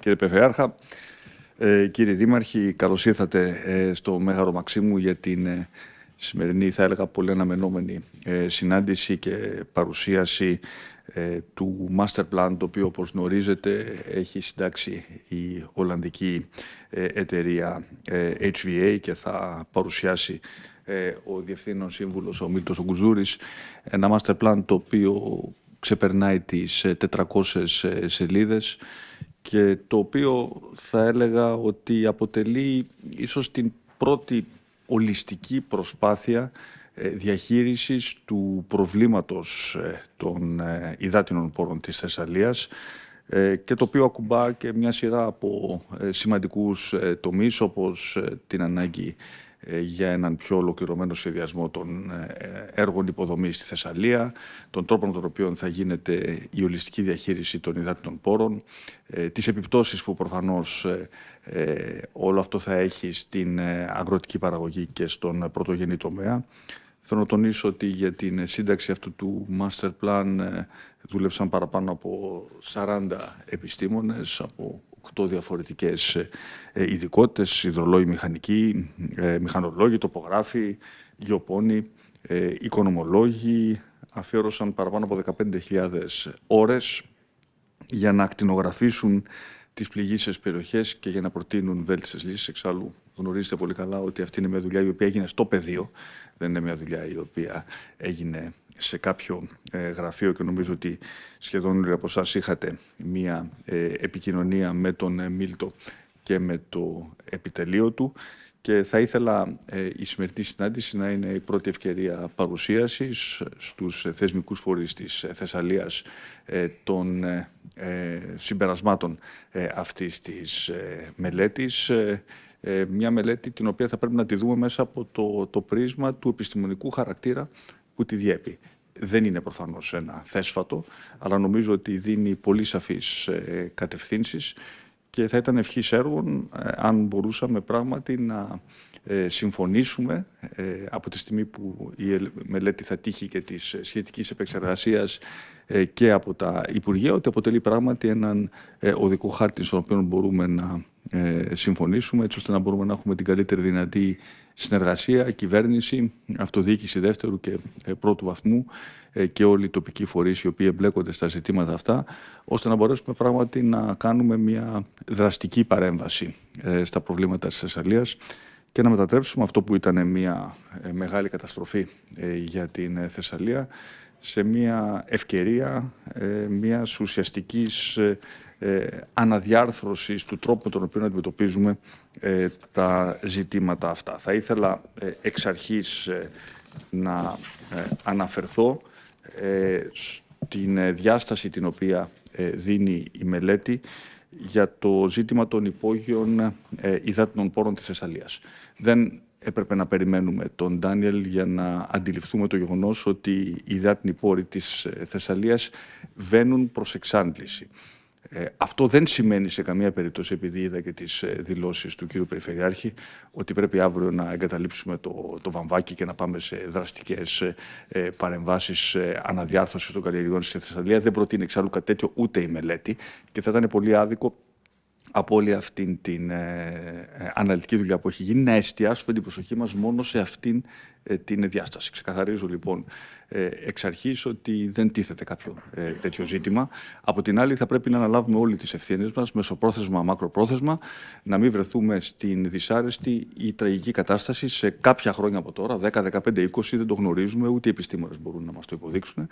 Κύριε Πεφεάρχα, ε, κύριε Δήμαρχη, καλώς ήρθατε ε, στο Μέγαρο Μαξίμου για την ε, σημερινή, θα έλεγα, πολύ αναμενόμενη ε, συνάντηση και παρουσίαση του Master Plan, το οποίο, όπως γνωρίζετε, έχει συντάξει η Ολλανδική εταιρεία HVA και θα παρουσιάσει ο Διευθύνων Σύμβουλος, ο Μίλτος Ογκουζούρης, ένα Master Plan το οποίο ξεπερνάει τις 400 σελίδες, και το οποίο θα έλεγα ότι αποτελεί ίσως την πρώτη ολιστική προσπάθεια ε, διαχείρισης του προβλήματος ε, των ε, υδάτινων πόρων της Θεσσαλίας ε, και το οποίο ακουμπά και μια σειρά από ε, σημαντικούς ε, τομείς όπως την ανάγκη για έναν πιο ολοκληρωμένο σχεδιασμό των έργων υποδομής στη Θεσσαλία, των τρόπων με τον οποίο θα γίνεται η ολιστική διαχείριση των υδάτινων πόρων, τις επιπτώσεις που προφανώς όλο αυτό θα έχει στην αγροτική παραγωγή και στον πρωτογενή τομέα. Θέλω να τονίσω ότι για την σύνταξη αυτού του master plan ε, δούλεψαν παραπάνω από 40 επιστήμονες από 8 διαφορετικές ε, ε, ειδικότητες, υδρολόγοι μηχανικοί, μηχανολόγοι, τοπογράφοι, γεωπόνοι, οικονομολόγοι. Αφιέρωσαν παραπάνω από 15.000 ώρες για να ακτινογραφήσουν τις πληγήσεις περιοχές και για να προτείνουν βέλτιστες λύσεις. Εξάλλου, γνωρίζετε πολύ καλά ότι αυτή είναι μια δουλειά η οποία έγινε στο πεδίο. Δεν είναι μια δουλειά η οποία έγινε σε κάποιο ε, γραφείο και νομίζω ότι σχεδόν όλοι από εσάς είχατε μια ε, επικοινωνία με τον Μίλτο και με το επιτελείο του και θα ήθελα ε, η σημερινή συνάντηση να είναι η πρώτη ευκαιρία παρουσίασης στους ε, θεσμικούς φορείς της ε, Θεσσαλίας ε, των συμπερασμάτων αυτής της μελέτης. Μια μελέτη την οποία θα πρέπει να τη δούμε μέσα από το, το πρίσμα του επιστημονικού χαρακτήρα που τη διέπει. Δεν είναι προφανώς ένα θέσφατο, αλλά νομίζω ότι δίνει πολύ σαφείς κατευθύνσεις και θα ήταν ευχής έργων ε, αν μπορούσαμε πράγματι να ε, συμφωνήσουμε ε, από τη στιγμή που η μελέτη θα τύχει και της σχετικής επεξεργασίας ε, και από τα Υπουργεία ότι αποτελεί πράγματι έναν ε, οδικό χάρτη στον οποίο μπορούμε να ε, συμφωνήσουμε έτσι ώστε να μπορούμε να έχουμε την καλύτερη δυνατή συνεργασία, κυβέρνηση, αυτοδιοίκηση δεύτερου και πρώτου βαθμού και όλοι οι τοπικοί φορείς οι οποίοι εμπλέκονται στα ζητήματα αυτά ώστε να μπορέσουμε πράγματι να κάνουμε μια δραστική παρέμβαση στα προβλήματα της Θεσσαλίας και να μετατρέψουμε αυτό που ήταν μια μεγάλη καταστροφή για την Θεσσαλία σε μια ευκαιρία μια ε, μιας ουσιαστικής ε, ε, αναδιάρθρωσης του τρόπου τον οποίο αντιμετωπίζουμε τα ζητήματα αυτά. Θα ήθελα εξ αρχής να αναφερθώ στην διάσταση την οποία δίνει η μελέτη για το ζήτημα των υπόγειων υδάτινων πόρων της Θεσσαλίας. Δεν έπρεπε να περιμένουμε τον Ντάνιελ για να αντιληφθούμε το γεγονός ότι οι δάτινοι πόροι της ε, Θεσσαλίας βαίνουν προς εξάντληση. Ε, αυτό δεν σημαίνει σε καμία περίπτωση, επειδή είδα και τις ε, δηλώσεις του κύριου Περιφερειάρχη, ότι πρέπει αύριο να εγκαταλείψουμε το, το βαμβάκι και να πάμε σε δραστικές ε, ε, παρεμβάσεις ε, αναδιάρθρωσης των καλλιεργειών στη Θεσσαλία. Δεν προτείνει εξάλλου κάτι τέτοιο ούτε η μελέτη και θα ήταν πολύ άδικο από όλη αυτή την ε, ε, αναλυτική δουλειά που έχει γίνει, να εστιάσουμε την προσοχή μας μόνο σε αυτήν ε, την διάσταση. Ξεκαθαρίζω λοιπόν ε, εξ αρχής ότι δεν τίθεται κάποιο τέτοιο ζήτημα. Από την άλλη θα πρέπει να αναλάβουμε όλοι τις ευθύνες μας, μεσοπρόθεσμα, μακροπρόθεσμα, να μην βρεθούμε στην δυσάρεστη ή τραγική κατάσταση σε κάποια χρόνια από τώρα, 10, 15, 20, δεν το γνωρίζουμε, ούτε οι επιστήμονες μπορούν να μας το υποδείξουν.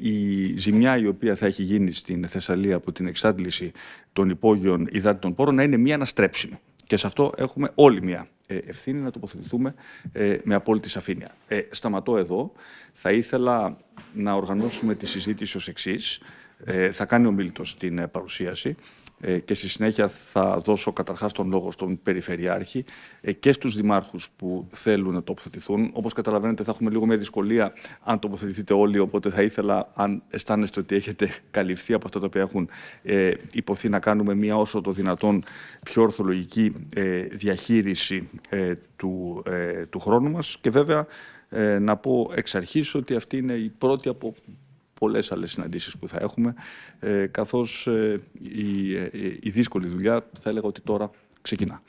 η ζημιά η οποία θα έχει γίνει στην Θεσσαλία από την εξάντληση των υπόγειων των πόρων να είναι μία αναστρέψιμη. Και σε αυτό έχουμε όλοι μία ε, ευθύνη να τοποθετηθούμε ε, με απόλυτη σαφήνεια. Ε, σταματώ εδώ. Θα ήθελα να οργανώσουμε τη συζήτηση ως εξής. Ε, θα κάνει ο Μίλτος την παρουσίαση. Ε, και στη συνέχεια θα δώσω καταρχάς τον λόγο στον Περιφερειάρχη ε, και στους δημάρχους που θέλουν να τοποθετηθούν. Όπως καταλαβαίνετε θα έχουμε λίγο μια δυσκολία αν τοποθετηθείτε όλοι, οπότε θα ήθελα αν αισθάνεστε ότι έχετε καλυφθεί από αυτά τα οποία έχουν ε, υποθεί να κάνουμε μια όσο το δυνατόν πιο ορθολογική ε, διαχείριση του, του χρόνου μας και βέβαια να πω εξ αρχής ότι αυτή είναι η πρώτη από πολλές άλλες συναντήσεις που θα έχουμε, ε, καθώς ε, η, ε, η δύσκολη δουλειά θα έλεγα ότι τώρα ξεκινά.